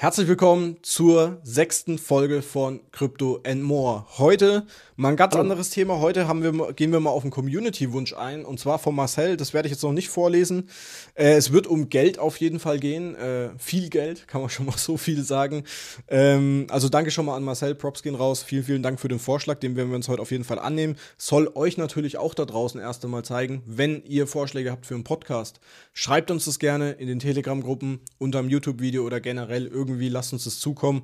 Herzlich willkommen zur sechsten Folge von Crypto and More. Heute mal ein ganz anderes Thema. Heute wir, gehen wir mal auf einen Community-Wunsch ein und zwar von Marcel. Das werde ich jetzt noch nicht vorlesen. Äh, es wird um Geld auf jeden Fall gehen. Äh, viel Geld, kann man schon mal so viel sagen. Ähm, also danke schon mal an Marcel. Props gehen raus. Vielen, vielen Dank für den Vorschlag. Den werden wir uns heute auf jeden Fall annehmen. Soll euch natürlich auch da draußen erst einmal zeigen, wenn ihr Vorschläge habt für einen Podcast. Schreibt uns das gerne in den Telegram-Gruppen, unter dem YouTube-Video oder generell irgendwie irgendwie lasst uns das zukommen.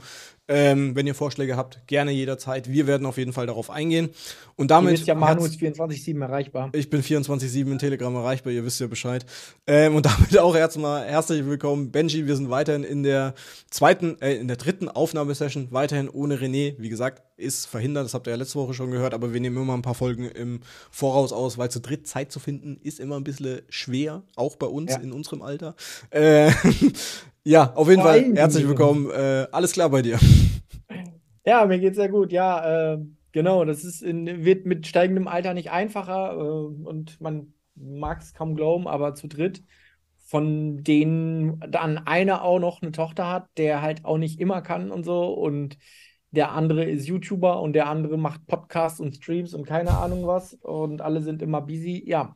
Ähm, wenn ihr Vorschläge habt, gerne jederzeit. Wir werden auf jeden Fall darauf eingehen. Und damit. Ihr wisst ja, Manu ist 24-7 erreichbar. Ich bin 24-7 in Telegram erreichbar, ihr wisst ja Bescheid. Ähm, und damit auch erstmal herzlich willkommen, Benji. Wir sind weiterhin in der zweiten, äh, in der dritten Aufnahmesession, weiterhin ohne René. Wie gesagt, ist verhindert, das habt ihr ja letzte Woche schon gehört, aber wir nehmen immer ein paar Folgen im Voraus aus, weil zu dritt Zeit zu finden ist immer ein bisschen schwer, auch bei uns ja. in unserem Alter. Äh, Ja, auf jeden Fall. Herzlich willkommen. Äh, alles klar bei dir. Ja, mir geht's sehr gut. Ja, äh, genau. Das ist in, wird mit steigendem Alter nicht einfacher äh, und man mag es kaum glauben, aber zu dritt von denen dann einer auch noch eine Tochter hat, der halt auch nicht immer kann und so und der andere ist YouTuber und der andere macht Podcasts und Streams und keine Ahnung was und alle sind immer busy. Ja,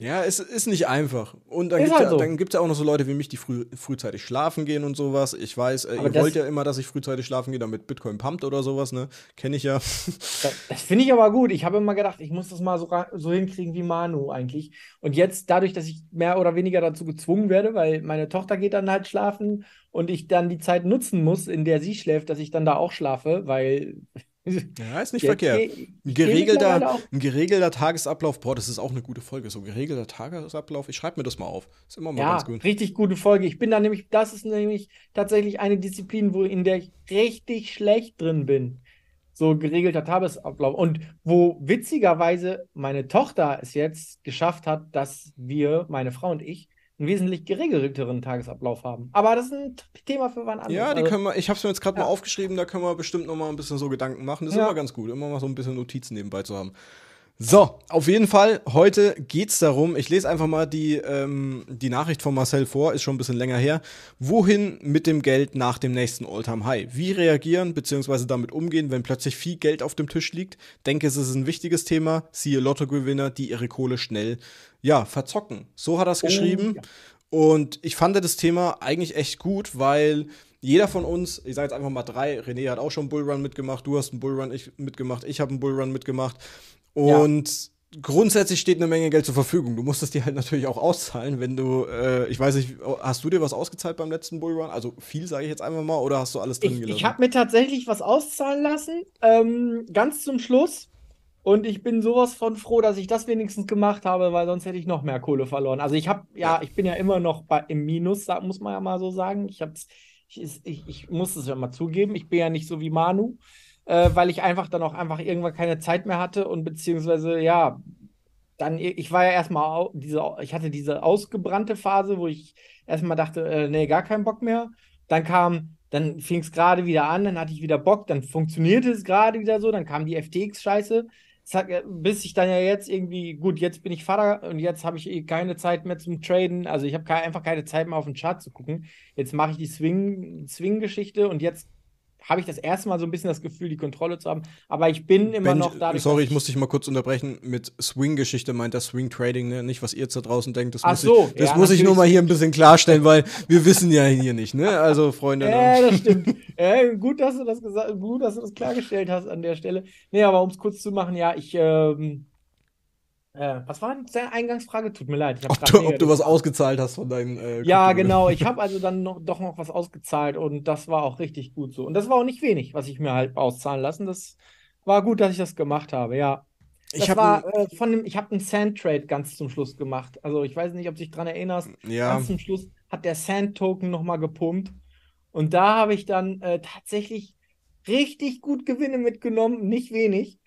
ja, es ist nicht einfach. Und dann gibt es halt ja, so. ja auch noch so Leute wie mich, die früh, frühzeitig schlafen gehen und sowas. Ich weiß, äh, ihr wollt ja immer, dass ich frühzeitig schlafen gehe, damit Bitcoin pumpt oder sowas, ne? Kenne ich ja. Das, das finde ich aber gut. Ich habe immer gedacht, ich muss das mal so, so hinkriegen wie Manu eigentlich. Und jetzt, dadurch, dass ich mehr oder weniger dazu gezwungen werde, weil meine Tochter geht dann halt schlafen und ich dann die Zeit nutzen muss, in der sie schläft, dass ich dann da auch schlafe, weil ja, ist nicht verkehrt. Ein geregelter, ein geregelter Tagesablauf, boah, das ist auch eine gute Folge. So ein geregelter Tagesablauf, ich schreibe mir das mal auf. Ist immer mal ja, ganz gut. Richtig gute Folge. Ich bin da nämlich, das ist nämlich tatsächlich eine Disziplin, wo in der ich richtig schlecht drin bin. So geregelter Tagesablauf. Und wo witzigerweise meine Tochter es jetzt geschafft hat, dass wir, meine Frau und ich, einen wesentlich geregelteren Tagesablauf haben. Aber das ist ein Thema für wann anderes. Ja, die also, können wir, ich habe es mir jetzt gerade ja. mal aufgeschrieben, da können wir bestimmt noch mal ein bisschen so Gedanken machen. Das ist ja. immer ganz gut, immer mal so ein bisschen Notizen nebenbei zu haben. So, auf jeden Fall, heute geht's darum, ich lese einfach mal die, ähm, die Nachricht von Marcel vor, ist schon ein bisschen länger her. Wohin mit dem Geld nach dem nächsten All-Time-High? Wie reagieren bzw. damit umgehen, wenn plötzlich viel Geld auf dem Tisch liegt? Denke, es ist ein wichtiges Thema. Siehe Lotto-Gewinner, die ihre Kohle schnell, ja, verzocken. So hat er es oh, geschrieben. Oh, ja. Und ich fand das Thema eigentlich echt gut, weil jeder von uns, ich sage jetzt einfach mal drei, René hat auch schon einen Bullrun mitgemacht, du hast einen Bullrun ich, mitgemacht, ich habe einen Bullrun mitgemacht. Und ja. grundsätzlich steht eine Menge Geld zur Verfügung. Du musst es dir halt natürlich auch auszahlen, wenn du, äh, ich weiß nicht, oh, hast du dir was ausgezahlt beim letzten Bullrun? Also viel sage ich jetzt einfach mal, oder hast du alles drin ich, gelassen? Ich habe mir tatsächlich was auszahlen lassen, ähm, ganz zum Schluss. Und ich bin sowas von froh, dass ich das wenigstens gemacht habe, weil sonst hätte ich noch mehr Kohle verloren. Also ich habe, ja, ich bin ja immer noch bei, im Minus, muss man ja mal so sagen. Ich, hab's, ich, ich, ich muss es ja mal zugeben, ich bin ja nicht so wie Manu äh, weil ich einfach dann auch einfach irgendwann keine Zeit mehr hatte und beziehungsweise, ja, dann, ich war ja erstmal, diese, ich hatte diese ausgebrannte Phase, wo ich erstmal dachte, äh, nee, gar keinen Bock mehr. Dann kam, dann fing es gerade wieder an, dann hatte ich wieder Bock, dann funktionierte es gerade wieder so, dann kam die FTX-Scheiße. Bis ich dann ja jetzt irgendwie, gut, jetzt bin ich Vater und jetzt habe ich eh keine Zeit mehr zum Traden. Also ich habe einfach keine Zeit mehr auf den Chart zu gucken. Jetzt mache ich die Swing-Geschichte Swing und jetzt habe ich das erste Mal so ein bisschen das Gefühl, die Kontrolle zu haben. Aber ich bin immer Bench, noch da. Sorry, ich muss dich mal kurz unterbrechen. Mit Swing-Geschichte meint das Swing-Trading, ne? nicht was ihr da draußen denkt. Das Ach muss, so, ich, das ja, muss ich nur mal hier ein bisschen klarstellen, weil wir wissen ja hier nicht. Ne? Also, Freunde. Ne? Ja, das stimmt. äh, gut, dass du das gesagt, gut, dass du das klargestellt hast an der Stelle. Nee, aber um es kurz zu machen, ja, ich. Ähm äh, was war denn deine Eingangsfrage? Tut mir leid. ob, du, ob du, was ausgezahlt hast von deinen. Äh, ja, genau. Ich habe also dann noch, doch noch was ausgezahlt und das war auch richtig gut so. Und das war auch nicht wenig, was ich mir halt auszahlen lassen. Das war gut, dass ich das gemacht habe, ja. Das ich war äh, von dem, habe einen Sand-Trade ganz zum Schluss gemacht. Also ich weiß nicht, ob du dich dran erinnerst. Ja. Ganz zum Schluss hat der Sand-Token nochmal gepumpt. Und da habe ich dann äh, tatsächlich richtig gut Gewinne mitgenommen, nicht wenig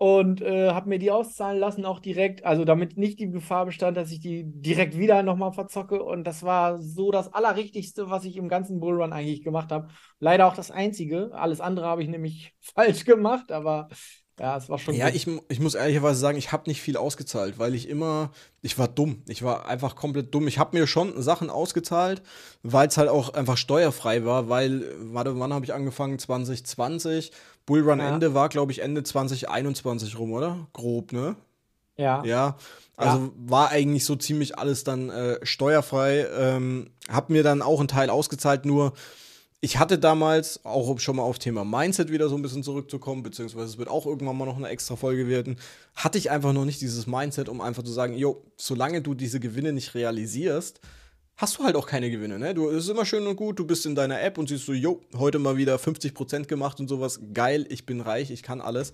und äh, habe mir die auszahlen lassen auch direkt, also damit nicht die Gefahr bestand, dass ich die direkt wieder nochmal verzocke und das war so das Allerrichtigste, was ich im ganzen Bullrun eigentlich gemacht habe. Leider auch das Einzige, alles andere habe ich nämlich falsch gemacht, aber ja, es war schon. Ja, gut. ich, ich muss ehrlicherweise sagen, ich habe nicht viel ausgezahlt, weil ich immer, ich war dumm. Ich war einfach komplett dumm. Ich habe mir schon Sachen ausgezahlt, weil es halt auch einfach steuerfrei war, weil, warte, wann habe ich angefangen? 2020. Bullrun ja. Ende war, glaube ich, Ende 2021 rum, oder? Grob, ne? Ja. Ja. Also ja. war eigentlich so ziemlich alles dann äh, steuerfrei. Ähm, hab mir dann auch einen Teil ausgezahlt, nur ich hatte damals, auch um schon mal auf Thema Mindset wieder so ein bisschen zurückzukommen, beziehungsweise es wird auch irgendwann mal noch eine extra Folge werden, hatte ich einfach noch nicht dieses Mindset, um einfach zu sagen, jo, solange du diese Gewinne nicht realisierst, hast du halt auch keine Gewinne, ne? Du ist immer schön und gut, du bist in deiner App und siehst so, jo, heute mal wieder 50% gemacht und sowas, geil, ich bin reich, ich kann alles.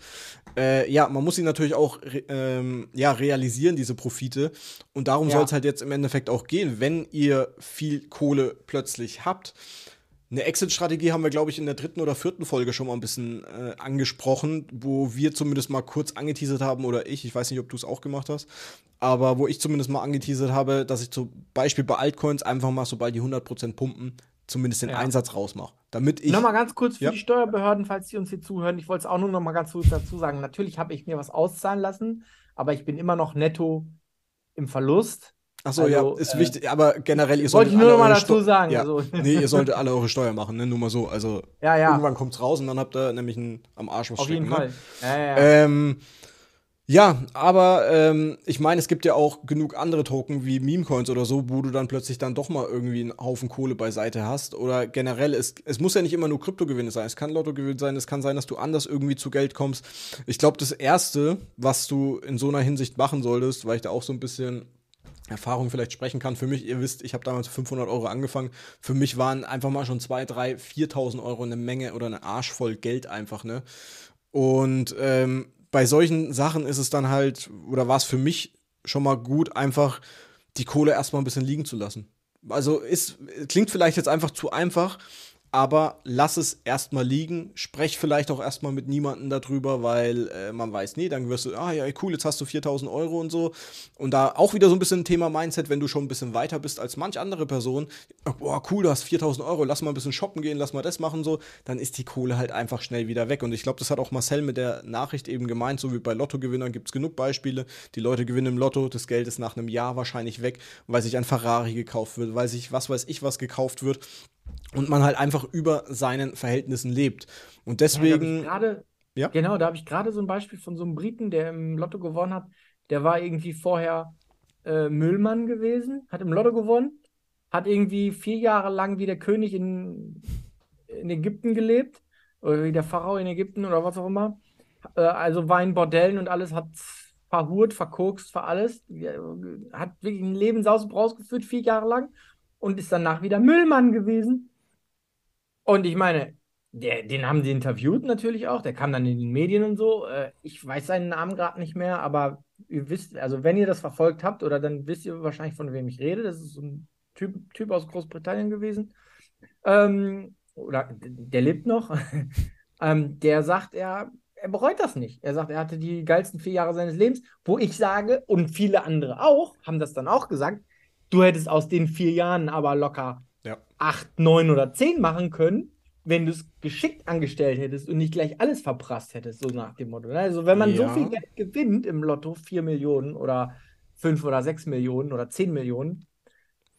Äh, ja, man muss sie natürlich auch ähm, ja, realisieren, diese Profite. Und darum ja. soll es halt jetzt im Endeffekt auch gehen, wenn ihr viel Kohle plötzlich habt eine Exit-Strategie haben wir, glaube ich, in der dritten oder vierten Folge schon mal ein bisschen äh, angesprochen, wo wir zumindest mal kurz angeteasert haben oder ich, ich weiß nicht, ob du es auch gemacht hast, aber wo ich zumindest mal angeteasert habe, dass ich zum Beispiel bei Altcoins einfach mal, sobald die 100% pumpen, zumindest den ja. Einsatz rausmache. Damit ich. Nochmal ganz kurz für ja. die Steuerbehörden, falls die uns hier zuhören. Ich wollte es auch nur nochmal ganz kurz dazu sagen. Natürlich habe ich mir was auszahlen lassen, aber ich bin immer noch netto im Verlust. Ach so, also, ja, ist äh, wichtig, aber generell, ihr solltet. Wollte ich nur mal dazu Sto sagen. Ja. Also. Nee, ihr solltet alle eure Steuer machen, ne? Nur mal so. Also ja, ja. irgendwann kommt's raus und dann habt ihr nämlich einen, am Arsch was Auf stecken, jeden ne? Fall. Ja, ja, ähm, ja aber ähm, ich meine, es gibt ja auch genug andere Token wie Meme-Coins oder so, wo du dann plötzlich dann doch mal irgendwie einen Haufen Kohle beiseite hast. Oder generell, es, es muss ja nicht immer nur Kryptogewinne sein. Es kann Lottogewinn sein, es kann sein, dass du anders irgendwie zu Geld kommst. Ich glaube, das Erste, was du in so einer Hinsicht machen solltest, weil ich da auch so ein bisschen Erfahrung vielleicht sprechen kann. Für mich, ihr wisst, ich habe damals 500 Euro angefangen. Für mich waren einfach mal schon 2, 3, 4.000 Euro eine Menge oder eine Arsch voll Geld einfach, ne? Und ähm, bei solchen Sachen ist es dann halt, oder war es für mich schon mal gut, einfach die Kohle erstmal ein bisschen liegen zu lassen. Also ist, klingt vielleicht jetzt einfach zu einfach, aber lass es erstmal liegen. Sprech vielleicht auch erstmal mit niemandem darüber, weil äh, man weiß nie, dann wirst du, ah ja, cool, jetzt hast du 4000 Euro und so. Und da auch wieder so ein bisschen Thema Mindset, wenn du schon ein bisschen weiter bist als manch andere Person. Boah, cool, du hast 4000 Euro, lass mal ein bisschen shoppen gehen, lass mal das machen, so. Dann ist die Kohle halt einfach schnell wieder weg. Und ich glaube, das hat auch Marcel mit der Nachricht eben gemeint, so wie bei Lottogewinnern gibt es genug Beispiele. Die Leute gewinnen im Lotto, das Geld ist nach einem Jahr wahrscheinlich weg, weil sich ein Ferrari gekauft wird, weil sich was weiß ich was gekauft wird und man halt einfach über seinen Verhältnissen lebt. Und deswegen. Ja, grade, ja? Genau, da habe ich gerade so ein Beispiel von so einem Briten, der im Lotto gewonnen hat. Der war irgendwie vorher äh, Müllmann gewesen, hat im Lotto gewonnen, hat irgendwie vier Jahre lang wie der König in, in Ägypten gelebt oder wie der Pharao in Ägypten oder was auch immer. Äh, also war in Bordellen und alles hat verhurt, verkokst, ver alles. Äh, hat wirklich ein Leben saus rausgeführt, vier Jahre lang und ist danach wieder Müllmann gewesen. Und ich meine, der, den haben sie interviewt natürlich auch, der kam dann in den Medien und so. Äh, ich weiß seinen Namen gerade nicht mehr, aber ihr wisst, also wenn ihr das verfolgt habt, oder dann wisst ihr wahrscheinlich, von wem ich rede. Das ist so ein Typ, typ aus Großbritannien gewesen. Ähm, oder der lebt noch. ähm, der sagt, er, er bereut das nicht. Er sagt, er hatte die geilsten vier Jahre seines Lebens, wo ich sage, und viele andere auch, haben das dann auch gesagt, Du hättest aus den vier Jahren aber locker ja. acht, neun oder zehn machen können, wenn du es geschickt angestellt hättest und nicht gleich alles verprasst hättest, so nach dem Motto. Ne? Also wenn man ja. so viel Geld gewinnt im Lotto, vier Millionen oder fünf oder sechs Millionen oder zehn Millionen,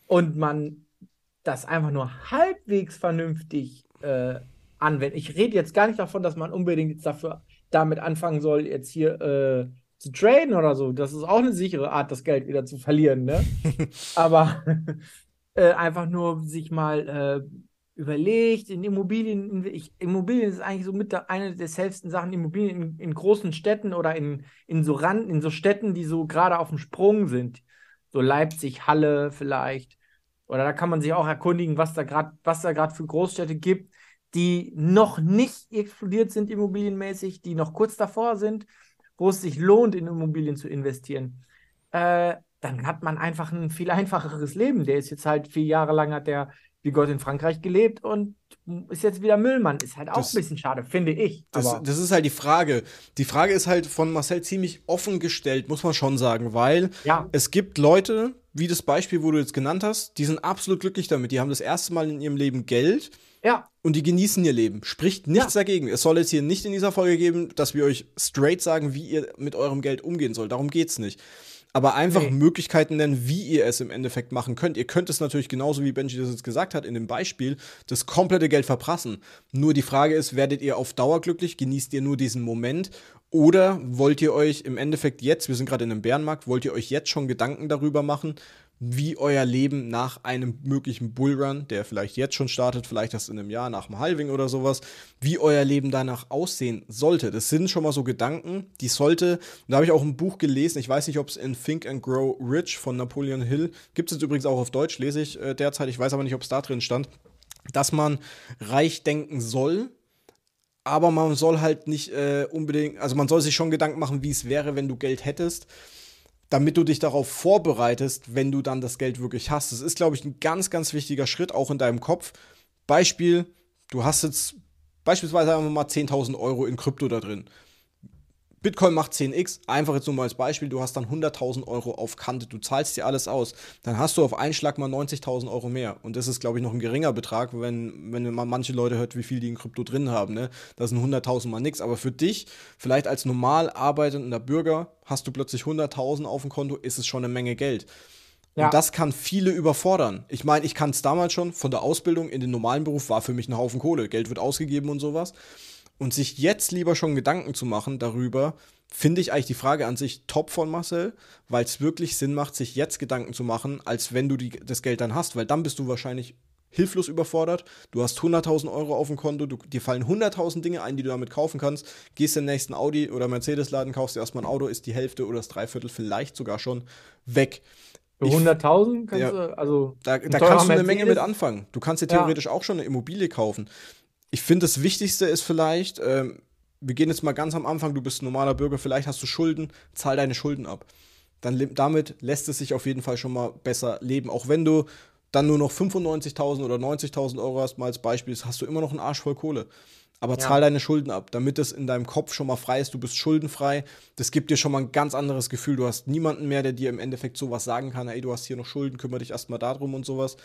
und man das einfach nur halbwegs vernünftig äh, anwendet. Ich rede jetzt gar nicht davon, dass man unbedingt jetzt dafür damit anfangen soll, jetzt hier äh, zu traden oder so. Das ist auch eine sichere Art, das Geld wieder zu verlieren, ne? Aber äh, einfach nur sich mal äh, überlegt, in Immobilien, ich, Immobilien ist eigentlich so mit der, eine der safesten Sachen, Immobilien in, in, großen Städten oder in, in so Rand, in so Städten, die so gerade auf dem Sprung sind. So Leipzig, Halle vielleicht. Oder da kann man sich auch erkundigen, was da gerade, was da gerade für Großstädte gibt, die noch nicht explodiert sind immobilienmäßig, die noch kurz davor sind wo es sich lohnt, in Immobilien zu investieren, äh, dann hat man einfach ein viel einfacheres Leben. Der ist jetzt halt vier Jahre lang hat der wie Gott in Frankreich gelebt und ist jetzt wieder Müllmann. Ist halt auch das, ein bisschen schade, finde ich. Das, das, ist halt die Frage. Die Frage ist halt von Marcel ziemlich offen gestellt, muss man schon sagen, weil ja. es gibt Leute, wie das Beispiel, wo du jetzt genannt hast, die sind absolut glücklich damit. Die haben das erste Mal in ihrem Leben Geld ja. Und die genießen ihr Leben. Spricht nichts ja. dagegen. Es soll jetzt hier nicht in dieser Folge geben, dass wir euch straight sagen, wie ihr mit eurem Geld umgehen sollt. Darum geht's nicht. Aber einfach nee. Möglichkeiten nennen, wie ihr es im Endeffekt machen könnt. Ihr könnt es natürlich genauso wie Benji das jetzt gesagt hat in dem Beispiel, das komplette Geld verprassen. Nur die Frage ist, werdet ihr auf Dauer glücklich? Genießt ihr nur diesen Moment? Oder wollt ihr euch im Endeffekt jetzt, wir sind gerade in einem Bärenmarkt, wollt ihr euch jetzt schon Gedanken darüber machen, wie euer Leben nach einem möglichen Bullrun, der vielleicht jetzt schon startet, vielleicht erst in einem Jahr nach dem Halving oder sowas, wie euer Leben danach aussehen sollte. Das sind schon mal so Gedanken, die sollte, und da habe ich auch ein Buch gelesen, ich weiß nicht, ob es in Think and Grow Rich von Napoleon Hill, gibt es jetzt übrigens auch auf Deutsch, lese ich äh, derzeit, ich weiß aber nicht, ob es da drin stand, dass man reich denken soll, aber man soll halt nicht äh, unbedingt, also man soll sich schon Gedanken machen, wie es wäre, wenn du Geld hättest damit du dich darauf vorbereitest, wenn du dann das Geld wirklich hast. Das ist, glaube ich, ein ganz, ganz wichtiger Schritt, auch in deinem Kopf. Beispiel, du hast jetzt beispielsweise mal 10.000 Euro in Krypto da drin. Bitcoin macht 10x, einfach jetzt nur mal als Beispiel, du hast dann 100.000 Euro auf Kante, du zahlst dir alles aus, dann hast du auf einen Schlag mal 90.000 Euro mehr. Und das ist, glaube ich, noch ein geringer Betrag, wenn, wenn man manche Leute hört, wie viel die in Krypto drin haben. Ne? Das sind 100.000 mal nichts, aber für dich, vielleicht als normal arbeitender Bürger, hast du plötzlich 100.000 auf dem Konto, ist es schon eine Menge Geld. Ja. Und das kann viele überfordern. Ich meine, ich kann es damals schon von der Ausbildung in den normalen Beruf war für mich ein Haufen Kohle. Geld wird ausgegeben und sowas. Und sich jetzt lieber schon Gedanken zu machen darüber, finde ich eigentlich die Frage an sich top von Marcel, weil es wirklich Sinn macht, sich jetzt Gedanken zu machen, als wenn du die, das Geld dann hast, weil dann bist du wahrscheinlich hilflos überfordert. Du hast 100.000 Euro auf dem Konto, du, dir fallen 100.000 Dinge ein, die du damit kaufen kannst. Gehst in den nächsten Audi oder Mercedes-Laden, kaufst dir erstmal ein Auto, ist die Hälfte oder das Dreiviertel vielleicht sogar schon weg. 100.000 kannst ja, du, also. Da, da kannst du eine Menge mit anfangen. Du kannst dir theoretisch ja. auch schon eine Immobilie kaufen ich finde, das Wichtigste ist vielleicht, ähm, wir gehen jetzt mal ganz am Anfang, du bist ein normaler Bürger, vielleicht hast du Schulden, zahl deine Schulden ab. Dann damit lässt es sich auf jeden Fall schon mal besser leben. Auch wenn du dann nur noch 95.000 oder 90.000 Euro hast, mal als Beispiel, hast du immer noch einen Arsch voll Kohle. Aber ja. zahl deine Schulden ab, damit es in deinem Kopf schon mal frei ist. Du bist schuldenfrei. Das gibt dir schon mal ein ganz anderes Gefühl. Du hast niemanden mehr, der dir im Endeffekt sowas sagen kann. Ey, du hast hier noch Schulden, kümmere dich erstmal darum und sowas.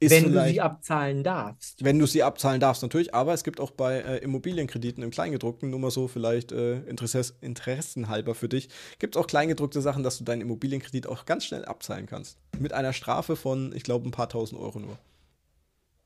Ist wenn du sie abzahlen darfst. Wenn du sie abzahlen darfst, natürlich. Aber es gibt auch bei äh, Immobilienkrediten im Kleingedruckten, nur mal so vielleicht äh, Interesse, interessenhalber für dich, gibt es auch kleingedruckte Sachen, dass du deinen Immobilienkredit auch ganz schnell abzahlen kannst. Mit einer Strafe von, ich glaube, ein paar tausend Euro nur.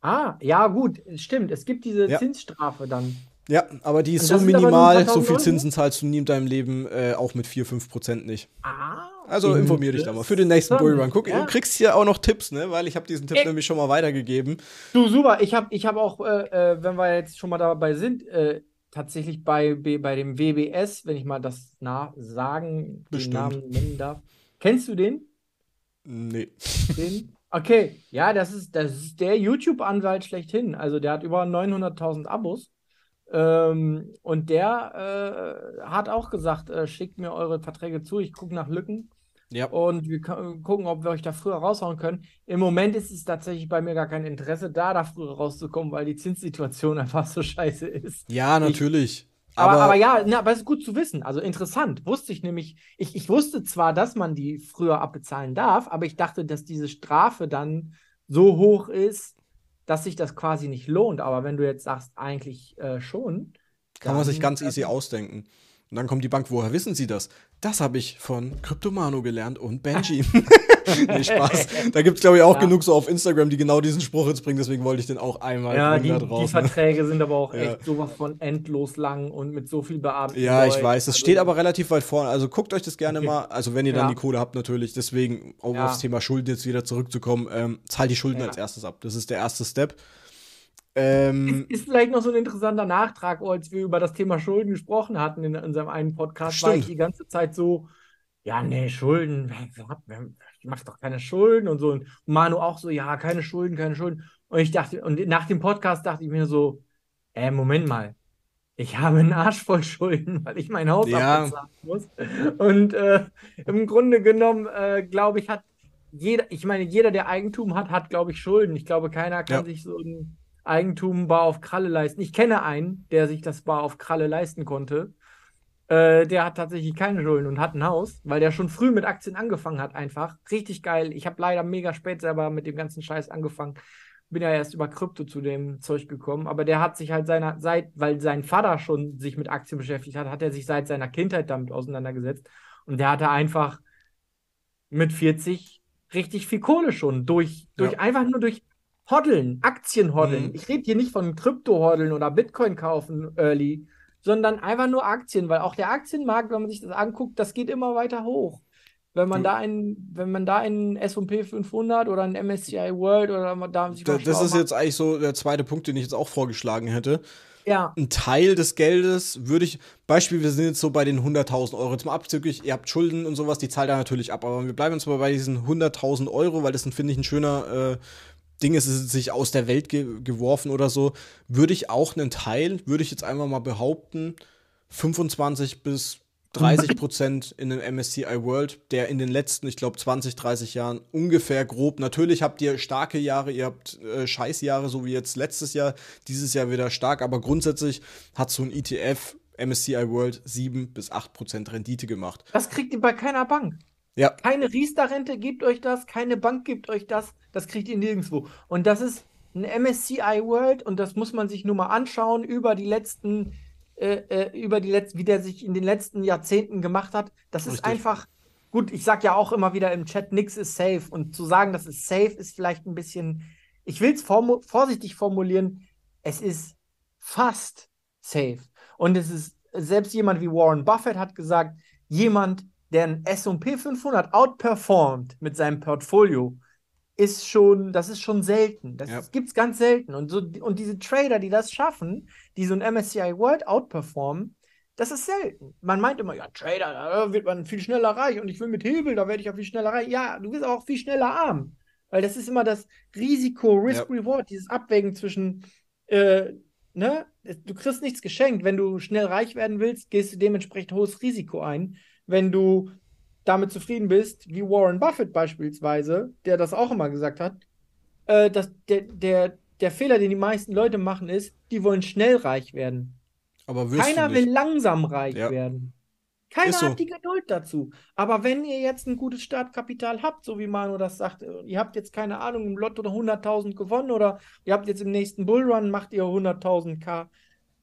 Ah, ja, gut, stimmt. Es gibt diese ja. Zinsstrafe dann. Ja, aber die ist so minimal, so viel Zinsen zahlst du nie in deinem Leben, äh, auch mit 4, 5 Prozent nicht. Ah, also informier dich da mal für den nächsten Bullrun. Guck, ja. du kriegst hier auch noch Tipps, ne? weil ich habe diesen Tipp Ey. nämlich schon mal weitergegeben. Du, super. Ich habe ich hab auch, äh, äh, wenn wir jetzt schon mal dabei sind, äh, tatsächlich bei, bei dem WBS, wenn ich mal das na sagen, Bestimmt. den Namen nennen darf. Kennst du den? Nee. Den? Okay, ja, das ist, das ist der YouTube-Anwalt schlechthin. Also der hat über 900.000 Abos. Ähm, und der äh, hat auch gesagt, äh, schickt mir eure Verträge zu, ich gucke nach Lücken. Ja. Und wir äh, gucken, ob wir euch da früher raushauen können. Im Moment ist es tatsächlich bei mir gar kein Interesse, da, da früher rauszukommen, weil die Zinssituation einfach so scheiße ist. Ja, natürlich. Ich, aber, aber, aber, ja, na, aber es ist gut zu wissen. Also interessant. Wusste ich nämlich, ich, ich wusste zwar, dass man die früher abbezahlen darf, aber ich dachte, dass diese Strafe dann so hoch ist, dass sich das quasi nicht lohnt. Aber wenn du jetzt sagst, eigentlich äh, schon. Kann man sich ganz äh, easy ausdenken. Und dann kommt die Bank, woher wissen Sie das? Das habe ich von Kryptomano gelernt und Benji. nee, Spaß. Da gibt es, glaube ich, auch ja. genug so auf Instagram, die genau diesen Spruch jetzt bringen. Deswegen wollte ich den auch einmal ja, die, drauf, die ne? Verträge ne? sind aber auch ja. echt sowas von endlos lang und mit so viel Bearbeitung. Ja, ich weiß. Es also, steht aber relativ weit vorne. Also guckt euch das gerne okay. mal. Also wenn ihr dann die Kohle habt, natürlich. Deswegen, um aufs Thema Schulden jetzt wieder zurückzukommen, ähm, zahlt die Schulden als erstes ab. Das ist der erste Step. Ähm, ist, ist vielleicht noch so ein interessanter Nachtrag, als wir über das Thema Schulden gesprochen hatten in unserem einen Podcast, stimmt. war ich die ganze Zeit so, ja, nee, Schulden, ich mache doch keine Schulden und so. Und Manu auch so, ja, keine Schulden, keine Schulden. Und ich dachte, und nach dem Podcast dachte ich mir so, äh, Moment mal, ich habe einen Arsch voll Schulden, weil ich mein Haus ja. abbezahlen muss. Und äh, im Grunde genommen, äh, glaube ich, hat jeder, ich meine, jeder, der Eigentum hat, hat, glaube ich, Schulden. Ich glaube, keiner kann ja. sich so ein Eigentum bar auf Kralle leisten. Ich kenne einen, der sich das bar auf Kralle leisten konnte. Äh, der hat tatsächlich keine Schulden und hat ein Haus, weil der schon früh mit Aktien angefangen hat, einfach. Richtig geil. Ich habe leider mega spät selber mit dem ganzen Scheiß angefangen. Bin ja erst über Krypto zu dem Zeug gekommen. Aber der hat sich halt seiner, seit, weil sein Vater schon sich mit Aktien beschäftigt hat, hat er sich seit seiner Kindheit damit auseinandergesetzt. Und der hatte einfach mit 40 richtig viel Kohle schon durch, durch ja. einfach nur durch Hoddeln, Aktien hoddeln. Mhm. Ich rede hier nicht von Krypto hoddeln oder Bitcoin kaufen early, sondern einfach nur Aktien, weil auch der Aktienmarkt, wenn man sich das anguckt, das geht immer weiter hoch. Wenn man, du, da einen, wenn man da einen S&P 500 oder einen MSCI World oder da... sich Da, das ist macht. jetzt eigentlich so der zweite Punkt, den ich jetzt auch vorgeschlagen hätte. Ja. Ein Teil des Geldes würde ich, Beispiel, wir sind jetzt so bei den 100.000 Euro. Zum Abzüglich, ihr habt Schulden und sowas, die zahlt er natürlich ab. Aber wir bleiben jetzt mal bei diesen 100.000 Euro, weil das, finde ich, ein schöner, äh, Ding ist, es ist sich aus der Welt ge geworfen oder so, würde ich auch einen Teil, würde ich jetzt einfach mal behaupten, 25 bis 30 mhm. Prozent in den MSCI World, der in den letzten, ich glaube, 20, 30 Jahren ungefähr grob. Natürlich habt ihr starke Jahre, ihr habt äh, Scheißjahre, so wie jetzt letztes Jahr, dieses Jahr wieder stark, aber grundsätzlich hat so ein ETF MSCI World 7 bis 8 Prozent Rendite gemacht. Das kriegt ihr bei keiner Bank. Ja. Keine Riester-Rente gibt euch das, keine Bank gibt euch das, das kriegt ihr nirgendwo. Und das ist ein MSCI World und das muss man sich nur mal anschauen über die letzten, äh, äh über die letzten, wie der sich in den letzten Jahrzehnten gemacht hat. Das Richtig. ist einfach, gut, ich sage ja auch immer wieder im Chat, nichts ist safe und zu sagen, das ist safe, ist vielleicht ein bisschen, ich will es formu vorsichtig formulieren, es ist fast safe. Und es ist, selbst jemand wie Warren Buffett hat gesagt, jemand, der ein S&P 500 outperformt mit seinem Portfolio, ist schon, das ist schon selten. Das ja. gibt es ganz selten. Und, so, und diese Trader, die das schaffen, die so ein MSCI World outperformen, das ist selten. Man meint immer, ja, Trader, da wird man viel schneller reich und ich will mit Hebel, da werde ich auch viel schneller reich. Ja, du wirst auch viel schneller arm. Weil das ist immer das Risiko, Risk-Reward, ja. dieses Abwägen zwischen, äh, ne, du kriegst nichts geschenkt. Wenn du schnell reich werden willst, gehst du dementsprechend hohes Risiko ein wenn du damit zufrieden bist, wie Warren Buffett beispielsweise, der das auch immer gesagt hat, äh, dass der, der, der Fehler, den die meisten Leute machen, ist, die wollen schnell reich werden. Aber Keiner will langsam reich ja. werden. Keiner so. hat die Geduld dazu. Aber wenn ihr jetzt ein gutes Startkapital habt, so wie Manu das sagt, äh, ihr habt jetzt keine Ahnung, im Lotto 100.000 gewonnen oder ihr habt jetzt im nächsten Bullrun macht ihr 100.000 K,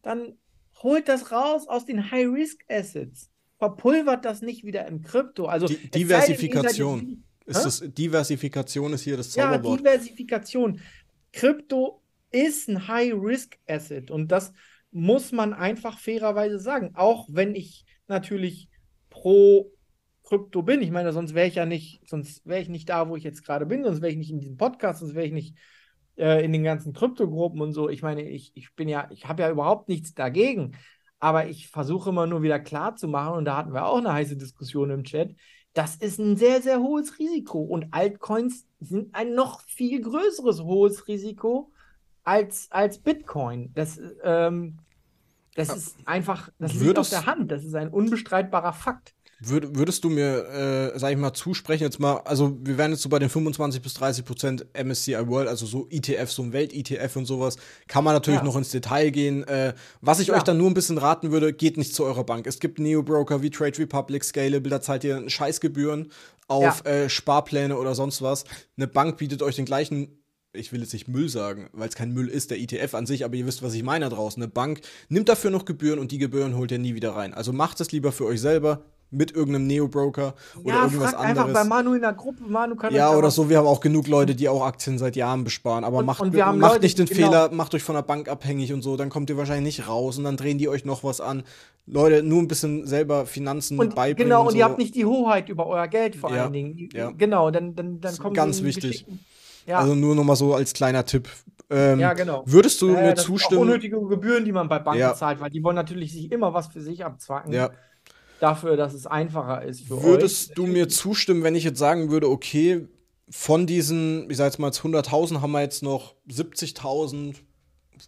dann holt das raus aus den High-Risk-Assets verpulvert das nicht wieder in Krypto. Also die, Diversifikation. ist das, Diversifikation ist hier das Zauberwort. Ja, Diversifikation. Krypto ist ein High-Risk-Asset und das muss man einfach fairerweise sagen. Auch wenn ich natürlich pro Krypto bin. Ich meine, sonst wäre ich ja nicht, sonst wäre ich nicht da, wo ich jetzt gerade bin, sonst wäre ich nicht in diesem Podcast, sonst wäre ich nicht äh, in den ganzen Kryptogruppen und so. Ich meine, ich, ich bin ja, ich habe ja überhaupt nichts dagegen. Aber ich versuche immer nur wieder klar zu machen, und da hatten wir auch eine heiße Diskussion im Chat, das ist ein sehr, sehr hohes Risiko. Und Altcoins sind ein noch viel größeres hohes Risiko als, als Bitcoin. Das, ähm, das ja. ist einfach, das liegt auf der Hand. Das ist ein unbestreitbarer Fakt. Würd, würdest du mir, äh, sag ich mal, zusprechen, jetzt mal, also wir wären jetzt so bei den 25 bis 30 Prozent MSCI World, also so ETF, so ein Welt-ETF und sowas, kann man natürlich ja. noch ins Detail gehen. Äh, was ich ja. euch dann nur ein bisschen raten würde, geht nicht zu eurer Bank. Es gibt Neo-Broker wie Trade Republic, Scalable, da zahlt ihr Scheißgebühren auf ja. äh, Sparpläne oder sonst was. Eine Bank bietet euch den gleichen ich will jetzt nicht Müll sagen, weil es kein Müll ist, der ETF an sich, aber ihr wisst, was ich meine da draußen. Eine Bank nimmt dafür noch Gebühren und die Gebühren holt ihr nie wieder rein. Also macht es lieber für euch selber mit irgendeinem Neo-Broker oder ja, irgendwas frag anderes. einfach bei Manu in der Gruppe. Manu kann ja, oder so. Wir haben auch genug Leute, die auch Aktien seit Jahren besparen. Aber und, macht, und macht Leute, nicht den genau. Fehler, macht euch von der Bank abhängig und so. Dann kommt ihr wahrscheinlich nicht raus und dann drehen die euch noch was an. Leute, nur ein bisschen selber Finanzen und, beibringen. Genau, und, so. ihr habt nicht die Hoheit über euer Geld vor ja, allen Dingen. Ja. Äh, genau, dann, dann, dann kommt Ganz wichtig. Ja. Also nur nochmal so als kleiner Tipp. Ähm, ja, genau. Würdest du äh, mir zustimmen? auch unnötige Gebühren, die man bei Banken ja. zahlt, weil die wollen natürlich sich immer was für sich abzwacken. Ja dafür, dass es einfacher ist für Würdest euch. du mir zustimmen, wenn ich jetzt sagen würde, okay, von diesen, ich sag jetzt mal 100.000 haben wir jetzt noch 70.000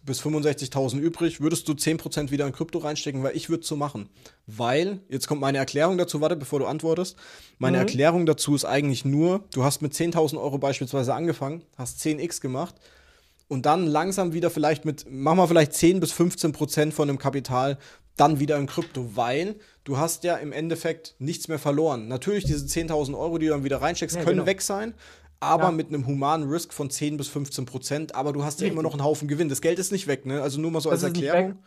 bis 65.000 übrig, würdest du 10% wieder in Krypto reinstecken, weil ich würde es so machen. Weil, jetzt kommt meine Erklärung dazu, warte, bevor du antwortest. Meine mhm. Erklärung dazu ist eigentlich nur, du hast mit 10.000 Euro beispielsweise angefangen, hast 10x gemacht und dann langsam wieder vielleicht mit, machen wir vielleicht 10 bis 15% von dem Kapital dann wieder in Krypto, weil du hast ja im Endeffekt nichts mehr verloren. Natürlich, diese 10.000 Euro, die du dann wieder reinsteckst, ja, können genau. weg sein, aber ja. mit einem humanen Risk von 10 bis 15 Prozent. Aber du hast ja immer noch einen Haufen Gewinn. Das Geld ist nicht weg, ne? Also nur mal so das als Erklärung.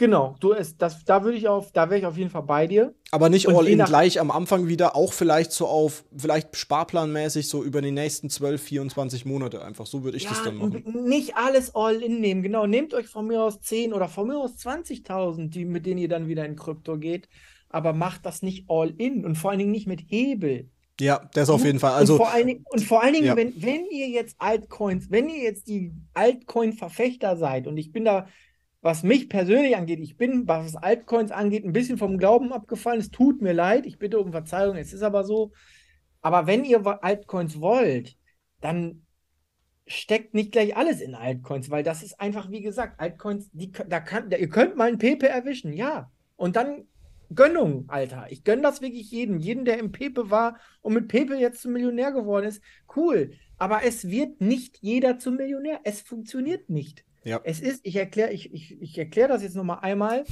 Genau, du ist das, da würde ich auf, da wäre ich auf jeden Fall bei dir. Aber nicht all in gleich am Anfang wieder, auch vielleicht so auf, vielleicht sparplanmäßig so über die nächsten 12, 24 Monate einfach. So würde ich ja, das dann machen. Nicht alles all in nehmen, genau. Nehmt euch von mir aus 10 oder von mir aus 20.000, die, mit denen ihr dann wieder in Krypto geht. Aber macht das nicht all in und vor allen Dingen nicht mit Hebel. Ja, das auf jeden Fall. Also, und vor allen Dingen, und vor allen Dingen ja. wenn, wenn ihr jetzt Altcoins, wenn ihr jetzt die Altcoin-Verfechter seid, und ich bin da, was mich persönlich angeht, ich bin, was Altcoins angeht, ein bisschen vom Glauben abgefallen. Es tut mir leid, ich bitte um Verzeihung, es ist aber so. Aber wenn ihr Altcoins wollt, dann steckt nicht gleich alles in Altcoins, weil das ist einfach, wie gesagt, Altcoins, die, da kann, da, ihr könnt mal ein Pepe erwischen, ja. Und dann Gönnung, Alter. Ich gönne das wirklich jedem. Jeden, der im Pepe war und mit Pepe jetzt zum Millionär geworden ist, cool. Aber es wird nicht jeder zum Millionär. Es funktioniert nicht. Ja. Es ist, ich erkläre ich, ich, ich erklär das jetzt nochmal einmal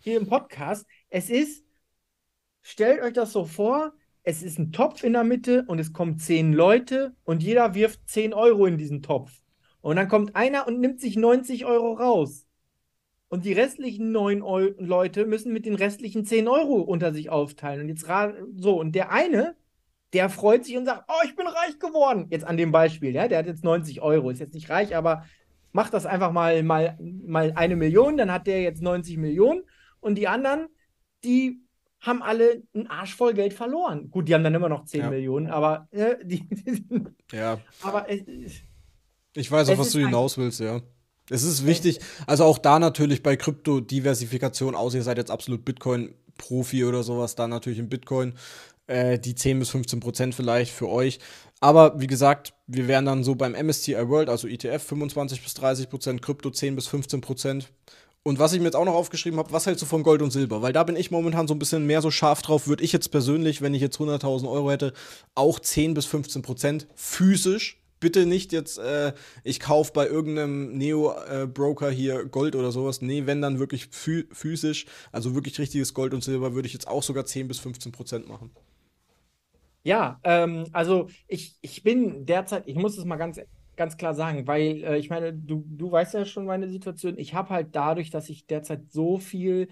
hier im Podcast. Es ist, stellt euch das so vor, es ist ein Topf in der Mitte und es kommen zehn Leute und jeder wirft 10 Euro in diesen Topf. Und dann kommt einer und nimmt sich 90 Euro raus. Und die restlichen neun Leute müssen mit den restlichen 10 Euro unter sich aufteilen. Und jetzt so, und der eine, der freut sich und sagt, oh, ich bin reich geworden. Jetzt an dem Beispiel, ja, der hat jetzt 90 Euro, ist jetzt nicht reich, aber mach das einfach mal, mal, mal eine Million, dann hat der jetzt 90 Millionen und die anderen, die haben alle einen Arsch voll Geld verloren. Gut, die haben dann immer noch 10 ja. Millionen, aber äh, die, die, ja. aber äh, ich weiß auch, was du hinaus willst, ja. Es ist wichtig, also auch da natürlich bei Krypto-Diversifikation, außer ihr seid jetzt absolut Bitcoin-Profi oder sowas, da natürlich in Bitcoin äh, die 10 bis 15 Prozent vielleicht für euch. Aber wie gesagt, wir wären dann so beim MSCI World, also ETF, 25 bis 30 Prozent, Krypto 10 bis 15 Prozent. Und was ich mir jetzt auch noch aufgeschrieben habe, was hältst du von Gold und Silber? Weil da bin ich momentan so ein bisschen mehr so scharf drauf, würde ich jetzt persönlich, wenn ich jetzt 100.000 Euro hätte, auch 10 bis 15 Prozent physisch. Bitte nicht jetzt, äh, ich kaufe bei irgendeinem Neo-Broker äh, hier Gold oder sowas. Nee, wenn dann wirklich physisch, also wirklich richtiges Gold und Silber, würde ich jetzt auch sogar 10 bis 15 Prozent machen. Ja, ähm, also ich, ich bin derzeit, ich muss es mal ganz, ganz klar sagen, weil äh, ich meine, du, du weißt ja schon meine Situation. Ich habe halt dadurch, dass ich derzeit so viel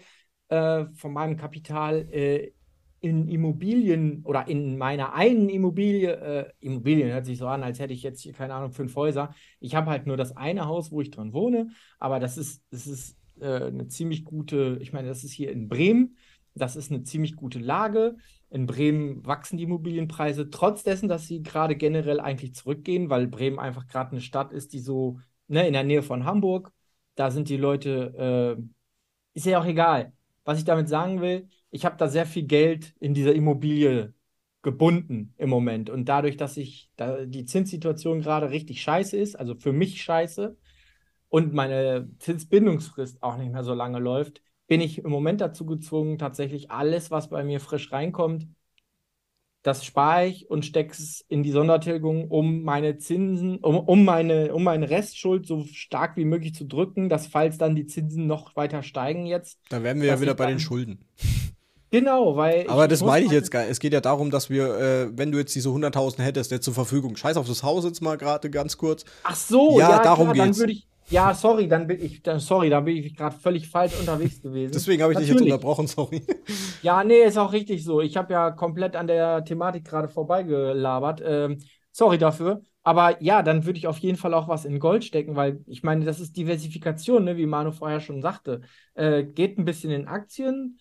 äh, von meinem Kapital äh, in Immobilien oder in meiner einen Immobilie, äh, Immobilien hört sich so an, als hätte ich jetzt, keine Ahnung, fünf Häuser. Ich habe halt nur das eine Haus, wo ich drin wohne, aber das ist, das ist äh, eine ziemlich gute, ich meine, das ist hier in Bremen, das ist eine ziemlich gute Lage. In Bremen wachsen die Immobilienpreise, trotz dessen, dass sie gerade generell eigentlich zurückgehen, weil Bremen einfach gerade eine Stadt ist, die so ne, in der Nähe von Hamburg, da sind die Leute, äh, ist ja auch egal. Was ich damit sagen will, ich habe da sehr viel Geld in dieser Immobilie gebunden im Moment. Und dadurch, dass ich da die Zinssituation gerade richtig scheiße ist, also für mich scheiße, und meine Zinsbindungsfrist auch nicht mehr so lange läuft, bin ich im Moment dazu gezwungen, tatsächlich alles, was bei mir frisch reinkommt, das spare ich und stecke es in die Sondertilgung, um meine Zinsen, um, um, meine, um meine Restschuld so stark wie möglich zu drücken, dass falls dann die Zinsen noch weiter steigen jetzt. Dann wären wir ja wieder bei den Schulden. Genau, weil. Aber das meine ich jetzt gar nicht. Es geht ja darum, dass wir, äh, wenn du jetzt diese 100.000 hättest, der zur Verfügung, scheiß auf das Haus jetzt mal gerade ganz kurz. Ach so, ja, ja darum klar, geht's. Dann würde ich, ja, sorry, dann bin ich, dann, sorry, da bin ich gerade völlig falsch unterwegs gewesen. Deswegen habe ich Natürlich. dich jetzt unterbrochen, sorry. Ja, nee, ist auch richtig so. Ich habe ja komplett an der Thematik gerade vorbeigelabert. Ähm, sorry dafür. Aber ja, dann würde ich auf jeden Fall auch was in Gold stecken, weil ich meine, das ist Diversifikation, ne, wie Manu vorher schon sagte. Äh, geht ein bisschen in Aktien,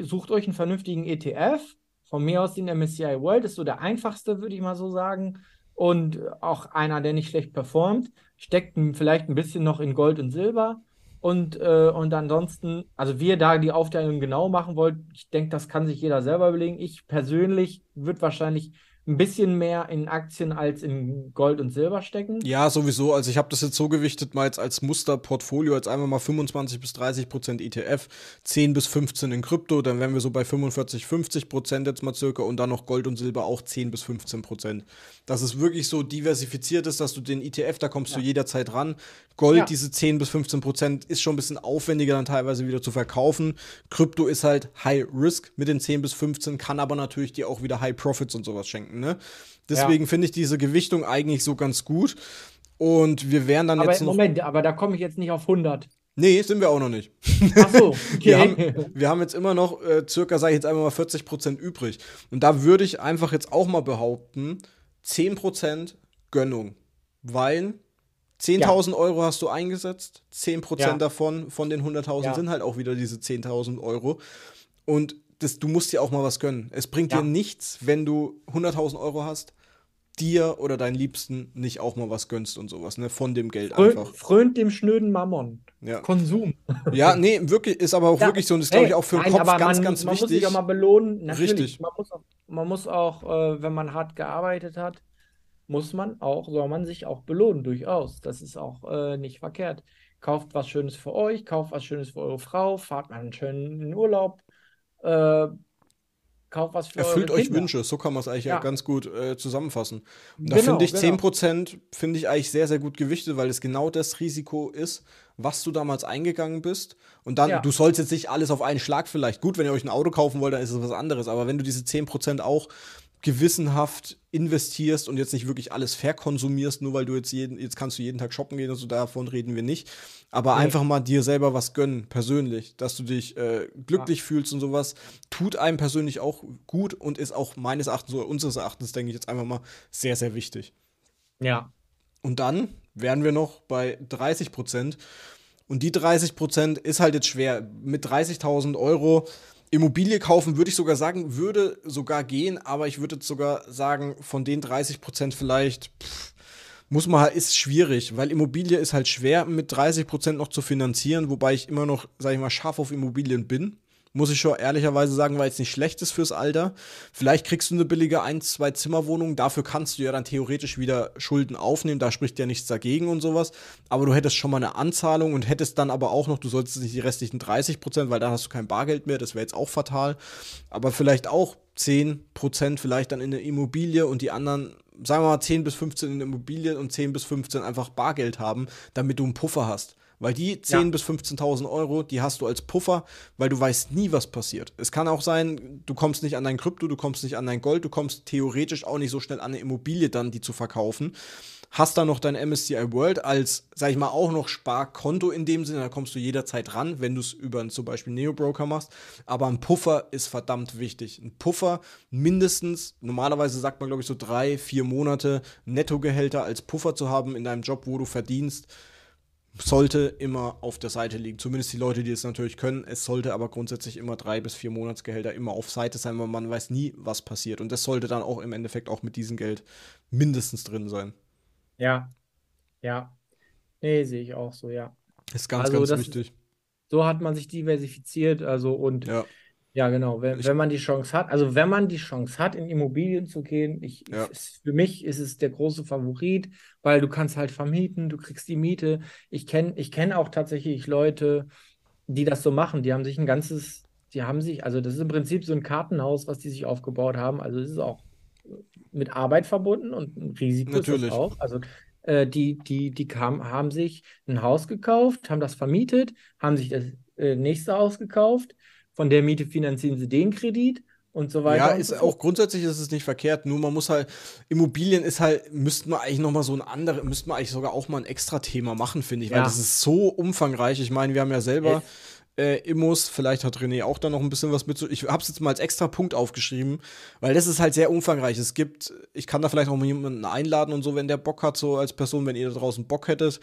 sucht euch einen vernünftigen ETF. Von mir aus den MSCI World ist so der einfachste, würde ich mal so sagen. Und auch einer, der nicht schlecht performt steckt vielleicht ein bisschen noch in Gold und Silber. Und, äh, und ansonsten, also wir da die Aufteilung genau machen wollt, ich denke, das kann sich jeder selber überlegen. Ich persönlich würde wahrscheinlich ein bisschen mehr in Aktien als in Gold und Silber stecken. Ja, sowieso. Also ich habe das jetzt so gewichtet, mal jetzt als Musterportfolio, jetzt einmal mal 25 bis 30 Prozent ETF, 10 bis 15 in Krypto, dann wären wir so bei 45, 50 Prozent jetzt mal circa und dann noch Gold und Silber auch 10 bis 15 Prozent. Dass es wirklich so diversifiziert ist, dass du den ETF, da kommst ja. du jederzeit ran. Gold, ja. diese 10 bis 15 Prozent, ist schon ein bisschen aufwendiger dann teilweise wieder zu verkaufen. Krypto ist halt High Risk mit den 10 bis 15, kann aber natürlich dir auch wieder High Profits und sowas schenken. Ne? Deswegen ja. finde ich diese Gewichtung eigentlich so ganz gut. Und wir wären dann aber jetzt. Moment, aber da komme ich jetzt nicht auf 100. Nee, sind wir auch noch nicht. Ach so, okay. wir, haben, wir haben jetzt immer noch äh, circa, sage ich jetzt einfach mal, 40 Prozent übrig. Und da würde ich einfach jetzt auch mal behaupten, 10 Prozent Gönnung. Weil 10.000 ja. Euro hast du eingesetzt, 10% ja. davon, von den 100.000 ja. sind halt auch wieder diese 10.000 Euro. Und das, du musst dir auch mal was gönnen. Es bringt ja. dir nichts, wenn du 100.000 Euro hast, dir oder deinen Liebsten nicht auch mal was gönnst und sowas, ne? Von dem Geld Frö einfach. Frönt dem schnöden Mammon. Ja. Konsum. Ja, nee, wirklich, ist aber auch ja, wirklich so und ist, glaube ich, auch für den Kopf ganz, man, ganz man wichtig. Man muss sich auch mal belohnen. Natürlich, Richtig. Man muss auch, man muss auch äh, wenn man hart gearbeitet hat, muss man auch, soll man sich auch belohnen, durchaus. Das ist auch äh, nicht verkehrt. Kauft was Schönes für euch, kauft was Schönes für eure Frau, fahrt mal einen schönen Urlaub, äh, kauft was für Erfüllt eure euch Kinder. Wünsche, so kann man es eigentlich ja. ganz gut äh, zusammenfassen. da genau, finde ich genau. 10% finde ich eigentlich sehr, sehr gut gewichtet, weil es genau das Risiko ist, was du damals eingegangen bist. Und dann, ja. du sollst jetzt nicht alles auf einen Schlag vielleicht. Gut, wenn ihr euch ein Auto kaufen wollt, dann ist es was anderes. Aber wenn du diese 10% auch gewissenhaft investierst und jetzt nicht wirklich alles verkonsumierst, nur weil du jetzt jeden, jetzt kannst du jeden Tag shoppen gehen, also davon reden wir nicht. Aber nee. einfach mal dir selber was gönnen, persönlich, dass du dich äh, glücklich ja. fühlst und sowas, tut einem persönlich auch gut und ist auch meines Erachtens oder unseres Erachtens, denke ich, jetzt einfach mal sehr, sehr wichtig. Ja. Und dann wären wir noch bei 30 Prozent. Und die 30 Prozent ist halt jetzt schwer. Mit 30.000 Euro Immobilie kaufen würde ich sogar sagen, würde sogar gehen, aber ich würde sogar sagen, von den 30 Prozent vielleicht, pff, muss man halt, ist schwierig, weil Immobilie ist halt schwer mit 30 Prozent noch zu finanzieren, wobei ich immer noch, sag ich mal, scharf auf Immobilien bin. Muss ich schon ehrlicherweise sagen, weil es nicht schlecht ist fürs Alter. Vielleicht kriegst du eine billige 1-2-Zimmerwohnung. Dafür kannst du ja dann theoretisch wieder Schulden aufnehmen. Da spricht ja nichts dagegen und sowas. Aber du hättest schon mal eine Anzahlung und hättest dann aber auch noch, du solltest nicht die restlichen 30 Prozent, weil dann hast du kein Bargeld mehr. Das wäre jetzt auch fatal. Aber vielleicht auch 10 Prozent vielleicht dann in eine Immobilie und die anderen sagen wir mal 10 bis 15 in Immobilie und 10 bis 15 einfach Bargeld haben, damit du einen Puffer hast. Weil die 10.000 ja. bis 15.000 Euro, die hast du als Puffer, weil du weißt nie, was passiert. Es kann auch sein, du kommst nicht an dein Krypto, du kommst nicht an dein Gold, du kommst theoretisch auch nicht so schnell an eine Immobilie dann, die zu verkaufen. Hast dann noch dein MSCI World als, sag ich mal, auch noch Sparkonto in dem Sinne, da kommst du jederzeit ran, wenn du es über zum Beispiel Neo Broker machst. Aber ein Puffer ist verdammt wichtig. Ein Puffer mindestens, normalerweise sagt man, glaube ich, so drei, vier Monate Nettogehälter als Puffer zu haben in deinem Job, wo du verdienst sollte immer auf der Seite liegen. Zumindest die Leute, die es natürlich können. Es sollte aber grundsätzlich immer drei bis vier Monatsgehälter immer auf Seite sein, weil man weiß nie, was passiert. Und das sollte dann auch im Endeffekt auch mit diesem Geld mindestens drin sein. Ja, ja. Nee, sehe ich auch so, ja. Ist ganz, also ganz wichtig. So hat man sich diversifiziert, also und ja. Ja, genau. Wenn, ich, wenn man die Chance hat, also wenn man die Chance hat, in Immobilien zu gehen, ich, ja. ist, für mich ist es der große Favorit, weil du kannst halt vermieten, du kriegst die Miete. Ich kenne ich kenn auch tatsächlich Leute, die das so machen. Die haben sich ein ganzes, die haben sich, also das ist im Prinzip so ein Kartenhaus, was die sich aufgebaut haben. Also es ist auch äh, mit Arbeit verbunden und ein Risiko Natürlich. auch. Also äh, die, die, die kam, haben sich ein Haus gekauft, haben das vermietet, haben sich das äh, nächste Haus gekauft, von der Miete finanzieren sie den Kredit und so weiter. Ja, ist so. auch grundsätzlich ist es nicht verkehrt, nur man muss halt, Immobilien ist halt, müssten wir eigentlich nochmal so ein anderes, müssten wir eigentlich sogar auch mal ein extra Thema machen, finde ich, ja. weil das ist so umfangreich. Ich meine, wir haben ja selber äh, Immos, vielleicht hat René auch da noch ein bisschen was mit zu. Ich habe es jetzt mal als extra Punkt aufgeschrieben, weil das ist halt sehr umfangreich. Es gibt, ich kann da vielleicht auch mal jemanden einladen und so, wenn der Bock hat, so als Person, wenn ihr da draußen Bock hättet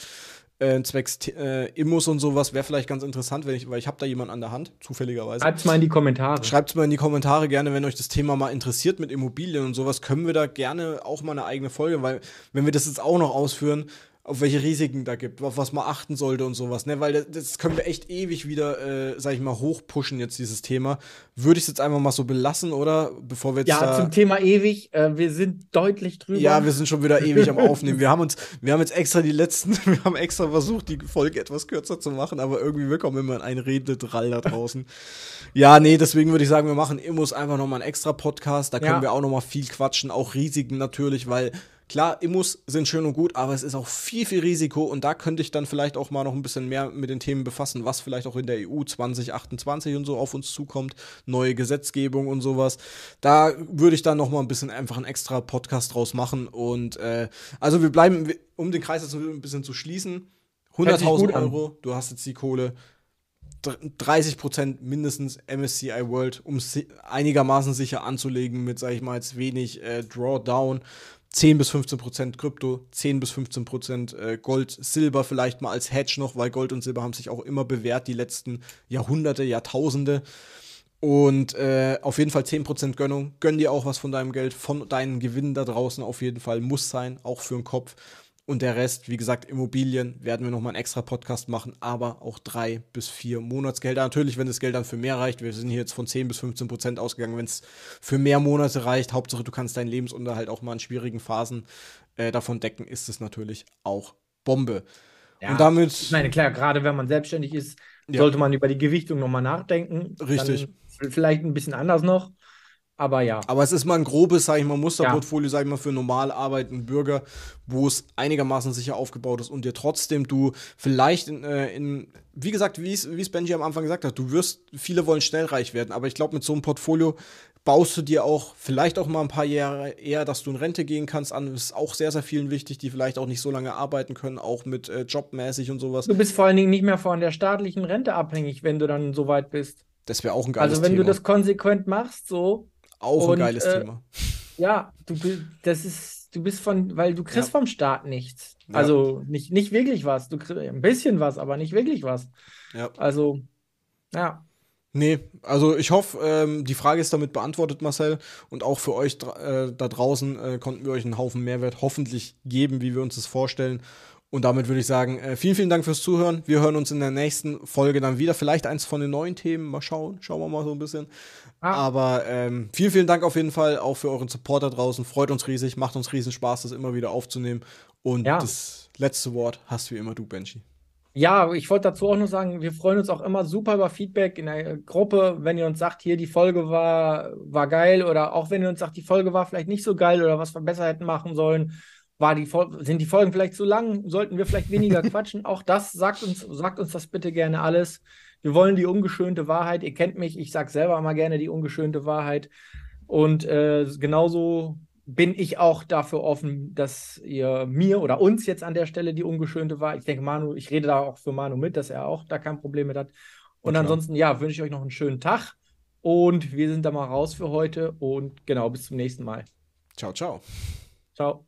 äh, zwecks äh, Immos und sowas wäre vielleicht ganz interessant, wenn ich, weil ich habe da jemanden an der Hand, zufälligerweise. Schreibt es mal in die Kommentare. Schreibt es mal in die Kommentare gerne, wenn euch das Thema mal interessiert mit Immobilien und sowas, können wir da gerne auch mal eine eigene Folge, weil wenn wir das jetzt auch noch ausführen, auf welche Risiken da gibt, auf was man achten sollte und sowas, ne? Weil das, das können wir echt ewig wieder, äh, sag ich mal, hochpushen jetzt dieses Thema. Würde ich es jetzt einfach mal so belassen, oder? Bevor wir jetzt Ja, zum Thema ewig, äh, wir sind deutlich drüber. Ja, wir sind schon wieder ewig am Aufnehmen. Wir haben uns, wir haben jetzt extra die letzten, wir haben extra versucht, die Folge etwas kürzer zu machen, aber irgendwie wir kommen immer in einen Rededrall da draußen. ja, nee, deswegen würde ich sagen, wir machen Immos einfach nochmal einen extra Podcast, da können ja. wir auch nochmal viel quatschen, auch Risiken natürlich, weil Klar, Immos sind schön und gut, aber es ist auch viel, viel Risiko und da könnte ich dann vielleicht auch mal noch ein bisschen mehr mit den Themen befassen, was vielleicht auch in der EU 2028 und so auf uns zukommt, neue Gesetzgebung und sowas. Da würde ich dann noch mal ein bisschen einfach einen extra Podcast draus machen und äh, also wir bleiben, um den Kreis jetzt ein bisschen zu schließen, 100.000 Euro, du hast jetzt die Kohle, 30 mindestens MSCI World, um einigermaßen sicher anzulegen mit, sag ich mal, jetzt wenig äh, Drawdown. 10 bis 15 Prozent Krypto, 10 bis 15 Prozent äh, Gold, Silber vielleicht mal als Hedge noch, weil Gold und Silber haben sich auch immer bewährt die letzten Jahrhunderte, Jahrtausende. Und äh, auf jeden Fall 10 Prozent Gönnung. Gönn dir auch was von deinem Geld, von deinen Gewinnen da draußen auf jeden Fall. Muss sein, auch für den Kopf. Und der Rest, wie gesagt, Immobilien werden wir nochmal einen extra Podcast machen, aber auch drei bis vier Monatsgelder. Natürlich, wenn das Geld dann für mehr reicht. Wir sind hier jetzt von 10 bis 15 Prozent ausgegangen. Wenn es für mehr Monate reicht, Hauptsache du kannst deinen Lebensunterhalt auch mal in schwierigen Phasen äh, davon decken, ist es natürlich auch Bombe. Ja, und damit. Nein, klar, gerade wenn man selbstständig ist, ja. sollte man über die Gewichtung nochmal nachdenken. Richtig. Dann vielleicht ein bisschen anders noch. Aber ja. Aber es ist mal ein grobes, sag ich mal, Musterportfolio, ja. sage ich mal, für normal arbeitenden Bürger, wo es einigermaßen sicher aufgebaut ist und dir trotzdem du vielleicht in, äh, in wie gesagt, wie es Benji am Anfang gesagt hat, du wirst, viele wollen schnell reich werden, aber ich glaube, mit so einem Portfolio baust du dir auch vielleicht auch mal ein paar Jahre eher, dass du in Rente gehen kannst, an. Das ist auch sehr, sehr vielen wichtig, die vielleicht auch nicht so lange arbeiten können, auch mit äh, jobmäßig und sowas. Du bist vor allen Dingen nicht mehr von der staatlichen Rente abhängig, wenn du dann so weit bist. Das wäre auch ein geiles Thema. Also wenn Thema. du das konsequent machst, so, auch und, ein geiles äh, Thema. Ja, du bist, das ist, du bist von, weil du kriegst ja. vom Staat nichts. Ja. Also nicht, nicht wirklich was. Du kriegst ein bisschen was, aber nicht wirklich was. Ja. Also, ja. Nee, also ich hoffe, ähm, die Frage ist damit beantwortet, Marcel. Und auch für euch äh, da draußen äh, konnten wir euch einen Haufen Mehrwert hoffentlich geben, wie wir uns das vorstellen. Und damit würde ich sagen, äh, vielen, vielen Dank fürs Zuhören. Wir hören uns in der nächsten Folge dann wieder. Vielleicht eins von den neuen Themen. Mal schauen. Schauen wir mal so ein bisschen. Ah. Aber ähm, vielen, vielen Dank auf jeden Fall auch für euren Support da draußen. Freut uns riesig. Macht uns riesen Spaß, das immer wieder aufzunehmen. Und ja. das letzte Wort hast wie immer du, Benji. Ja, ich wollte dazu auch nur sagen, wir freuen uns auch immer super über Feedback in der Gruppe, wenn ihr uns sagt, hier die Folge war, war geil oder auch wenn ihr uns sagt, die Folge war vielleicht nicht so geil oder was wir besser hätten machen sollen war die, sind die Folgen vielleicht zu lang? Sollten wir vielleicht weniger quatschen? Auch das sagt uns, sagt uns das bitte gerne alles. Wir wollen die ungeschönte Wahrheit. Ihr kennt mich, ich sage selber mal gerne die ungeschönte Wahrheit. Und äh, genauso bin ich auch dafür offen, dass ihr mir oder uns jetzt an der Stelle die ungeschönte Wahrheit. Ich denke, Manu, ich rede da auch für Manu mit, dass er auch da kein Problem mit hat. Und ja, ansonsten, ja, wünsche ich euch noch einen schönen Tag. Und wir sind da mal raus für heute. Und genau, bis zum nächsten Mal. Ciao, ciao. Ciao.